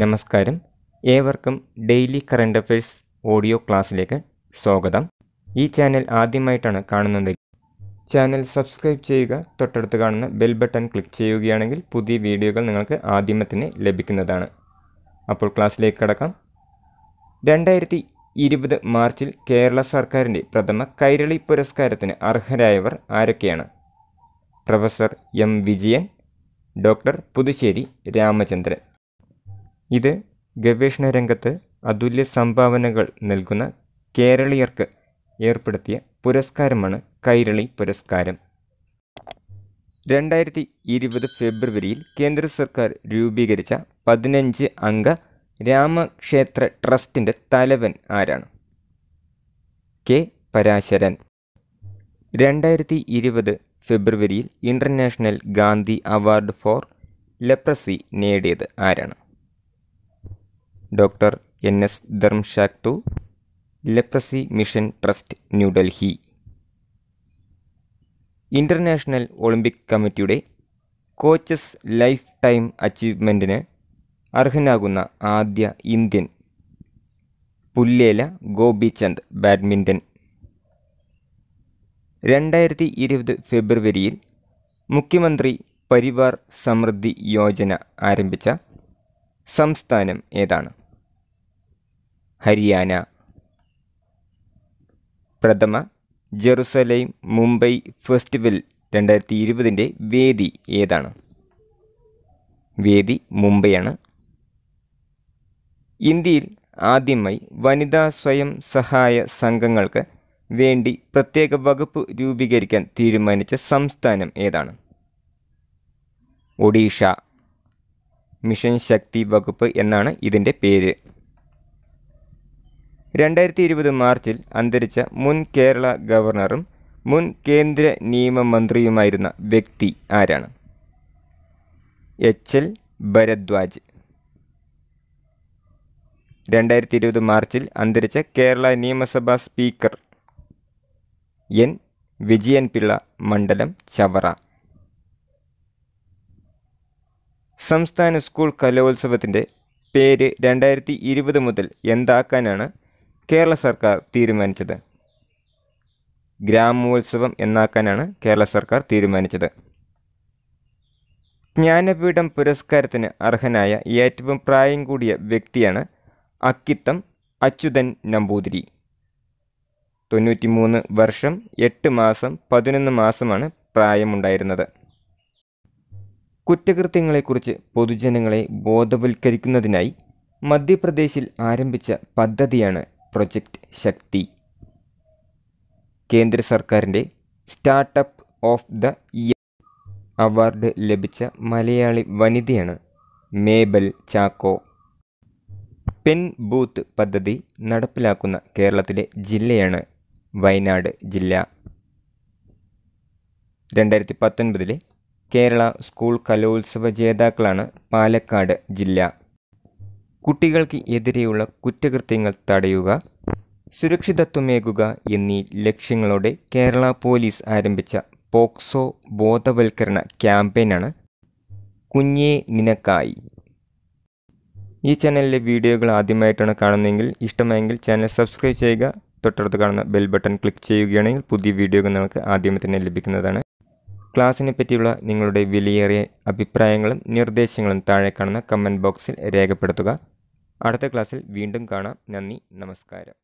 നമസ്കാരം ഏവർക്കും daily current affairs audio ക്ലാസ്സിലേക്ക് സ്വാഗതം ഈ ചാനൽ ആദ്യമായിട്ടാണ് കാണുന്നത് ചാനൽ സബ്സ്ക്രൈബ് ചെയ്യുക തൊട്ടടുത്ത് കാണുന്ന ബെൽ ബട്ടൺ ക്ലിക്ക് ചെയ്യുകയാണെങ്കിൽ പുതിയ വീഡിയോകൾ നിങ്ങൾക്ക് ആദ്യമത്തിന് ലഭിക്കുന്നതാണ് അപ്പോൾ ക്ലാസ്സിലേക്ക് കടക്കാം രണ്ടായിരത്തി ഇരുപത് മാർച്ചിൽ കേരള സർക്കാരിൻ്റെ പ്രഥമ കൈരളി പുരസ്കാരത്തിന് അർഹരായവർ ആരൊക്കെയാണ് professor M Vijayan doctor Puthussery Ramachandran ഇത് ഗവേഷണ രംഗത്ത് അതുല്യ സംഭാവനകൾ നൽകുന്ന കേരളീയർക്ക് ഏർപ്പെടുത്തിയ പുരസ്കാരമാണ് കൈരളി പുരസ്കാരം രണ്ടായിരത്തി ഇരുപത് ഫെബ്രുവരിയിൽ കേന്ദ്ര സർക്കാർ രൂപീകരിച്ച പതിനഞ്ച് അംഗ രാമക്ഷേത്ര ട്രസ്റ്റിൻ്റെ തലവൻ ആരാണ് കെ പരാശരൻ രണ്ടായിരത്തി ഇരുപത് ഫെബ്രുവരിയിൽ international Gandhi award for leprosy നേടിയത് ആരാണ് doctor N S Dharmashaktu leprosy mission trust New Delhi international Olympic കമ്മിറ്റിയുടെ കോച്ചസ് ലൈഫ് ടൈം അച്ചീവ്മെൻറ്റിന് അർഹനാകുന്ന ആദ്യ ഇന്ത്യൻ പുല്ലേല ഗോപിചന്ദ് ബാഡ്മിൻ്റൺ രണ്ടായിരത്തി ഇരുപത് ഫെബ്രുവരിയിൽ മുഖ്യമന്ത്രി പരിവാർ സമൃദ്ധി യോജന ആരംഭിച്ച സംസ്ഥാനം ഏതാണ് ഹരിയാന പ്രഥമ ജെറുസലേം മുംബൈ ഫെസ്റ്റിവൽ രണ്ടായിരത്തി ഇരുപതിൻ്റെ വേദി ഏതാണ് വേദി മുംബൈയാണ് ഇന്ത്യയിൽ ആദ്യമായി വനിതാ സ്വയം സഹായ സംഘങ്ങൾക്ക് വേണ്ടി പ്രത്യേക വകുപ്പ് രൂപീകരിക്കാൻ തീരുമാനിച്ച സംസ്ഥാനം ഏതാണ് ഒഡീഷ മിഷൻ ശക്തി വകുപ്പ് എന്നാണ് ഇതിൻ്റെ പേര് രണ്ടായിരത്തി ഇരുപത് മാർച്ചിൽ അന്തരിച്ച മുൻ കേരള ഗവർണറും മുൻ കേന്ദ്ര നിയമമന്ത്രിയുമായിരുന്ന വ്യക്തി ആരാണ് എച്ച് എൽ ഭരദ്വാജ് രണ്ടായിരത്തി ഇരുപത് മാർച്ചിൽ അന്തരിച്ച കേരള നിയമസഭാ സ്പീക്കർ എൻ വിജയൻ പിള്ള മണ്ഡലം ചവറ സംസ്ഥാന സ്കൂൾ കലോത്സവത്തിൻ്റെ പേര് രണ്ടായിരത്തി ഇരുപത് മുതൽ എന്താക്കാനാണ് കേരള സർക്കാർ തീരുമാനിച്ചത് ഗ്രാമോത്സവം എന്നാക്കാനാണ് കേരള സർക്കാർ തീരുമാനിച്ചത് ജ്ഞാനപീഠം പുരസ്കാരത്തിന് അർഹനായ ഏറ്റവും പ്രായം കൂടിയ വ്യക്തിയാണ് അക്കിത്തം അച്യുതൻ നമ്പൂതിരി മൂന്ന് വർഷം എട്ട് മാസം പതിനൊന്ന് മാസമാണ് പ്രായമുണ്ടായിരുന്നത് കുറ്റകൃത്യങ്ങളെക്കുറിച്ച് പൊതുജനങ്ങളെ ബോധവൽക്കരിക്കുന്നതിനായി മധ്യപ്രദേശിൽ ആരംഭിച്ച പദ്ധതിയാണ് പ്രൊജക്റ്റ് ശക്തി കേന്ദ്ര സർക്കാരിൻ്റെ startup of the year award ലഭിച്ച മലയാളി വനിതയാണ് മേബൽ ചാക്കോ പെൻ ബൂത്ത് പദ്ധതി നടപ്പിലാക്കുന്ന കേരളത്തിലെ ജില്ലയാണ് വയനാട് ജില്ല രണ്ടായിരത്തി പത്തൊൻപതിലെ കേരള സ്കൂൾ കലോത്സവ ജേതാക്കളാണ് പാലക്കാട് ജില്ല കുട്ടികൾക്ക് എതിരെയുള്ള കുറ്റകൃത്യങ്ങൾ തടയുക സുരക്ഷിതത്വമേകുക എന്നീ ലക്ഷ്യങ്ങളോടെ കേരള പോലീസ് ആരംഭിച്ച പോക്സോ ബോധവൽക്കരണ ക്യാമ്പയിനാണ് കുഞ്ഞേ നിനക്കായി ഈ ചാനലിലെ വീഡിയോകൾ ആദ്യമായിട്ടാണ് കാണുന്നതെങ്കിൽ ഇഷ്ടമായെങ്കിൽ ചാനൽ സബ്സ്ക്രൈബ് ചെയ്യുക തൊട്ടടുത്ത് കാണുന്ന ബെൽ ബട്ടൺ ക്ലിക്ക് ചെയ്യുകയാണെങ്കിൽ പുതിയ വീഡിയോകൾ നിങ്ങൾക്ക് ആദ്യമേ തന്നെ ലഭിക്കുന്നതാണ് ക്ലാസ്സിനെ പറ്റിയുള്ള നിങ്ങളുടെ വിലയേറിയ അഭിപ്രായങ്ങളും നിർദ്ദേശങ്ങളും താഴെ കാണുന്ന കമൻറ്റ് ബോക്സിൽ രേഖപ്പെടുത്തുക അടുത്ത ക്ലാസ്സിൽ വീണ്ടും കാണാം നന്ദി നമസ്കാരം